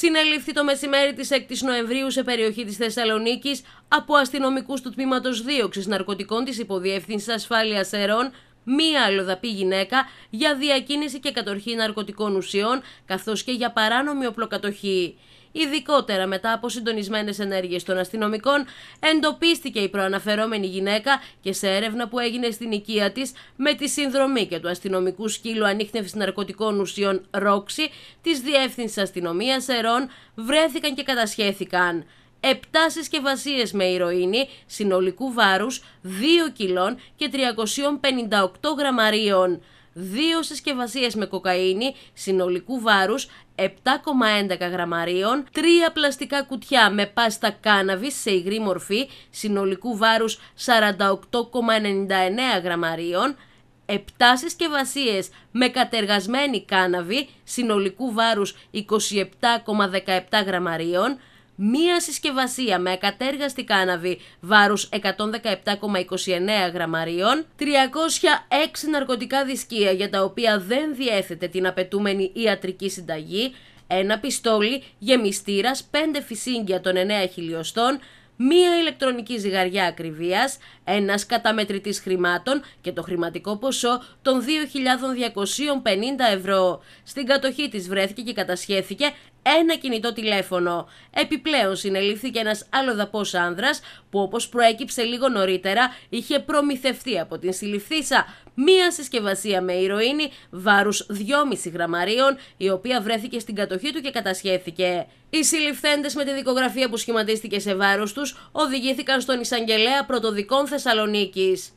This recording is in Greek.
συνελήφθη το μεσημέρι της 6η Νοεμβρίου σε περιοχή της Θεσσαλονίκης από αστυνομικούς του τμήματος δίωξης ναρκωτικών της Υποδιεύθυνσης Ασφάλειας Ερών μία αλλοδαπή γυναίκα για διακίνηση και κατορχή ναρκωτικών ουσιών, καθώς και για παράνομη οπλοκατοχή. Ειδικότερα μετά από συντονισμένες ενέργειες των αστυνομικών, εντοπίστηκε η προαναφερόμενη γυναίκα και σε έρευνα που έγινε στην οικία της με τη συνδρομή και του αστυνομικού σκύλου ανείχνευσης ναρκωτικών ουσιών Ρόξη της Διεύθυνσης Αστυνομίας Ερών βρέθηκαν και κατασχέθηκαν. 7 συσκευασίες με ηρωίνη συνολικού βάρους 2 κιλών και 358 γραμμαρίων. 2 συσκευασίες με κοκαίνη συνολικού βάρους 7,11 γραμμαρίων, 3 πλαστικά κουτιά με πάστα κάναβης σε υγρή μορφή συνολικού βάρους 48,99 γραμμαρίων, 7 συσκευασίες με κατεργασμένη κάναβη συνολικού βάρους 27,17 γραμμαρίων, μία συσκευασία με ακατέργαστη κάναβη βάρους 117,29 γραμμαρίων, 306 ναρκωτικά δισκία για τα οποία δεν διέθετε την απαιτούμενη ιατρική συνταγή, ένα πιστόλι γεμιστήρας 5 φυσίγγια των 9 χιλιοστών, μία ηλεκτρονική ζυγαριά ακριβίας, ένας καταμετρητής χρημάτων και το χρηματικό ποσό των 2.250 ευρώ. Στην κατοχή της βρέθηκε και κατασχέθηκε ένα κινητό τηλέφωνο. Επιπλέον συνελήφθηκε ένας αλλοδαπός άνδρας που όπως προέκυψε λίγο νωρίτερα είχε προμηθευτεί από την συλληφθήσα μία συσκευασία με ηρωίνη βάρους 2,5 γραμμαρίων η οποία βρέθηκε στην κατοχή του και κατασχέθηκε. Οι συλληφθέντες με τη δικογραφία που σχηματίστηκε σε βάρος τους οδηγήθηκαν στον Ισαγγελέα πρωτοδικών Θεσσαλονίκης.